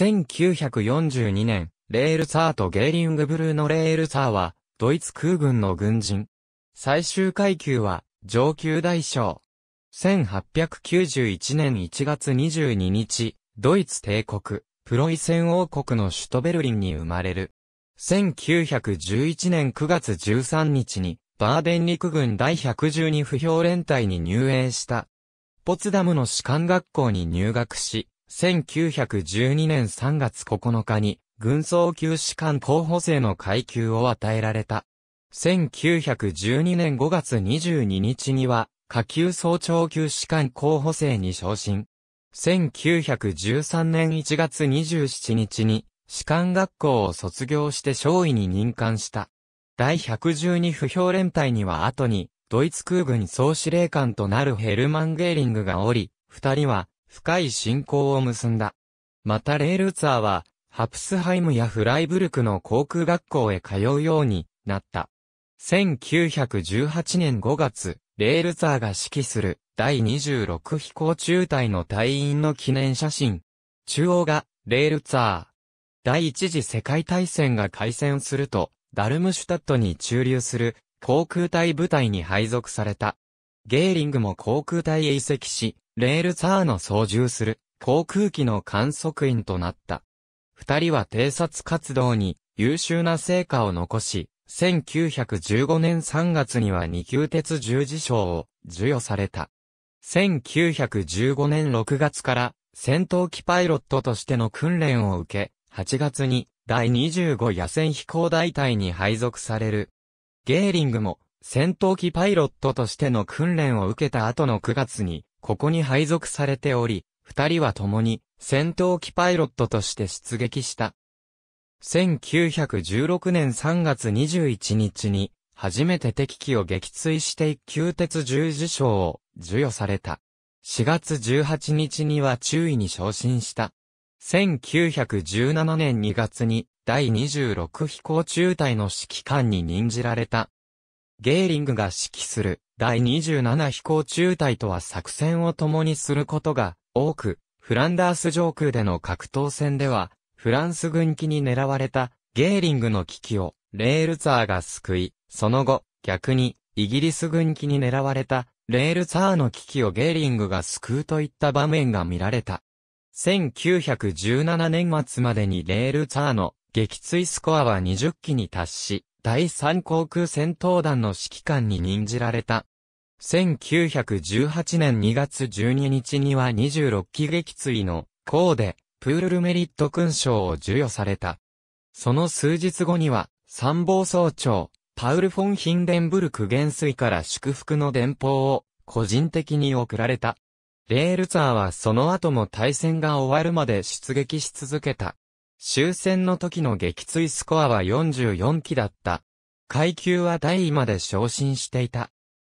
1942年、レールサーとゲーリングブルーのレールサーは、ドイツ空軍の軍人。最終階級は、上級大将。1891年1月22日、ドイツ帝国、プロイセン王国の首都ベルリンに生まれる。1911年9月13日に、バーデン陸軍第112不評連隊に入園した。ポツダムの士官学校に入学し、1912年3月9日に、軍曹級士官候補生の階級を与えられた。1912年5月22日には、下級総長級士官候補生に昇進。1913年1月27日に、士官学校を卒業して少尉に任官した。第112不評連隊には後に、ドイツ空軍総司令官となるヘルマン・ゲーリングがおり、二人は、深い信仰を結んだ。またレールツァーは、ハプスハイムやフライブルクの航空学校へ通うようになった。1918年5月、レールツァーが指揮する第26飛行中隊の隊員の記念写真。中央がレールツァー。第一次世界大戦が開戦すると、ダルムシュタットに駐留する航空隊部隊に配属された。ゲーリングも航空隊へ移籍し、レールツアーの操縦する航空機の観測員となった。二人は偵察活動に優秀な成果を残し、1915年3月には二級鉄十字章を授与された。1915年6月から戦闘機パイロットとしての訓練を受け、8月に第25野戦飛行大隊に配属される。ゲーリングも戦闘機パイロットとしての訓練を受けた後の9月にここに配属されており、二人は共に戦闘機パイロットとして出撃した。1916年3月21日に、初めて敵機を撃墜して一級鉄十字章を授与された。4月18日には注意に昇進した。1917年2月に第26飛行中隊の指揮官に任じられた。ゲーリングが指揮する第27飛行中隊とは作戦を共にすることが多く、フランダース上空での格闘戦では、フランス軍機に狙われたゲーリングの危機をレールツァーが救い、その後、逆にイギリス軍機に狙われたレールツァーの危機をゲーリングが救うといった場面が見られた。1917年末までにレールツァーの撃墜スコアは20機に達し、第3航空戦闘団の指揮官に任じられた。1918年2月12日には26期撃墜のーでプールルメリット勲章を授与された。その数日後には参謀総長パウル・フォン・ヒンデンブルク元帥から祝福の電報を個人的に送られた。レールツァーはその後も対戦が終わるまで出撃し続けた。終戦の時の撃墜スコアは44機だった。階級は第位まで昇進していた。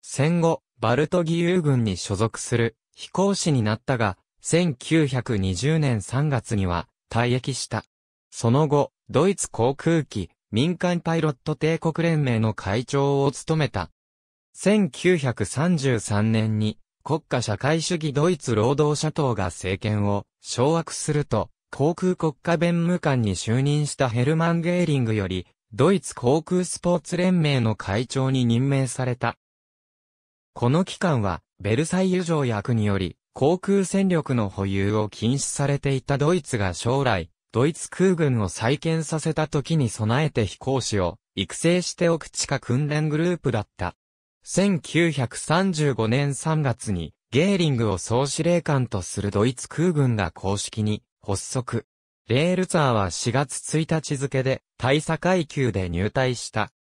戦後、バルト義勇軍に所属する飛行士になったが、1920年3月には退役した。その後、ドイツ航空機民間パイロット帝国連盟の会長を務めた。1933年に国家社会主義ドイツ労働者党が政権を掌握すると、航空国家弁務官に就任したヘルマン・ゲーリングより、ドイツ航空スポーツ連盟の会長に任命された。この期間は、ベルサイユ条約により、航空戦力の保有を禁止されていたドイツが将来、ドイツ空軍を再建させた時に備えて飛行士を育成しておく地下訓練グループだった。1935年3月に、ゲーリングを総司令官とするドイツ空軍が公式に発足。レールツァーは4月1日付で大佐階級で入隊した。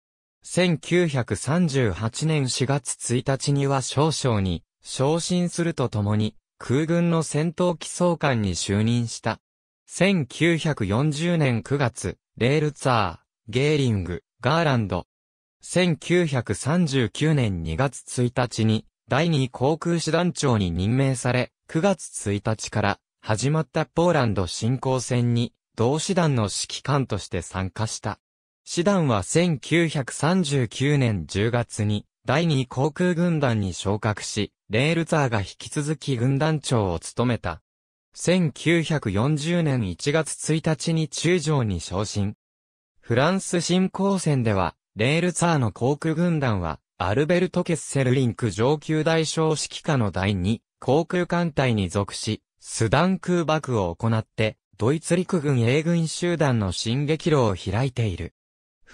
1938年4月1日には少将に昇進するとともに空軍の戦闘機総監に就任した。1940年9月、レールツァー、ゲーリング、ガーランド。1939年2月1日に第2航空師団長に任命され、9月1日から始まったポーランド侵攻戦に同師団の指揮官として参加した。師団は1939年10月に第2航空軍団に昇格し、レールツァーが引き続き軍団長を務めた。1940年1月1日に中将に昇進。フランス新興戦では、レールツァーの航空軍団は、アルベルト・ケッセルリンク上級大将指揮下の第2航空艦隊に属し、スダン空爆を行って、ドイツ陸軍英軍集団の進撃路を開いている。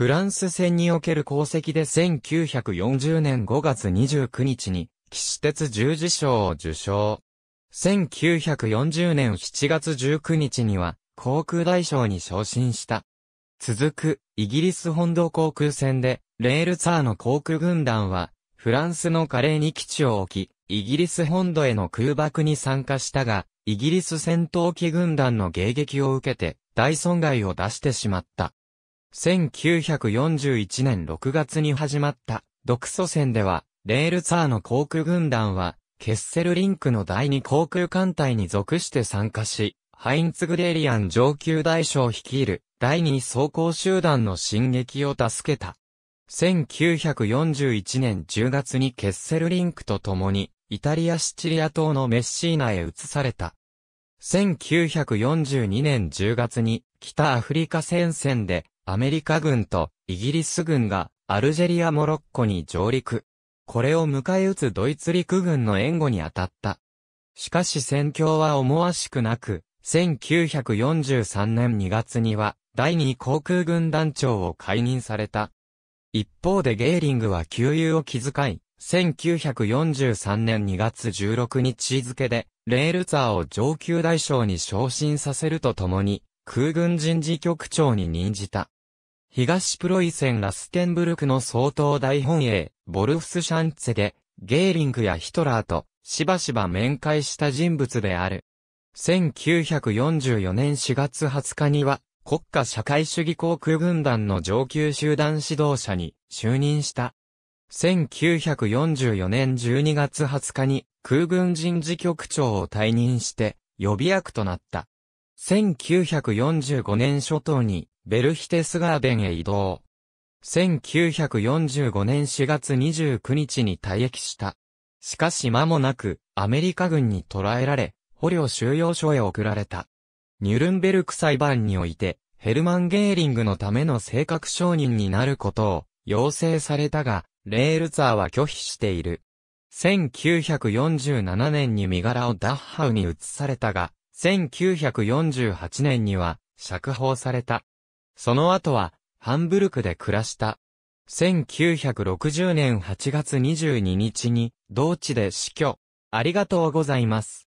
フランス戦における功績で1940年5月29日に、騎士鉄十字章を受賞。1940年7月19日には、航空大将に昇進した。続く、イギリス本土航空戦で、レールツァーの航空軍団は、フランスのカレーに基地を置き、イギリス本土への空爆に参加したが、イギリス戦闘機軍団の迎撃を受けて、大損害を出してしまった。1941年6月に始まった独ソ戦では、レールツァーの航空軍団は、ケッセルリンクの第2航空艦隊に属して参加し、ハインツグレリアン上級大将率いる第2装甲集団の進撃を助けた。1941年10月にケッセルリンクと共に、イタリアシチリア島のメッシーナへ移された。1942年10月に北アフリカ戦線でアメリカ軍とイギリス軍がアルジェリア・モロッコに上陸。これを迎え撃つドイツ陸軍の援護に当たった。しかし戦況は思わしくなく、1943年2月には第2航空軍団長を解任された。一方でゲーリングは給油を気遣い、1943年2月16日付で、レールツァーを上級大将に昇進させるとともに、空軍人事局長に任じた。東プロイセンラステンブルクの総統大本営、ボルフスシャンツェで、ゲーリングやヒトラーと、しばしば面会した人物である。1944年4月20日には、国家社会主義航空軍団の上級集団指導者に就任した。1944年12月20日に空軍人事局長を退任して予備役となった。1945年初頭にベルヒテスガーデンへ移動。1945年4月29日に退役した。しかし間もなくアメリカ軍に捕らえられ、捕虜収容所へ送られた。ニュルンベルク裁判において、ヘルマン・ゲーリングのための性格承認になることを要請されたが、レールツァーは拒否している。1947年に身柄をダッハウに移されたが、1948年には釈放された。その後は、ハンブルクで暮らした。1960年8月22日に、同地で死去。ありがとうございます。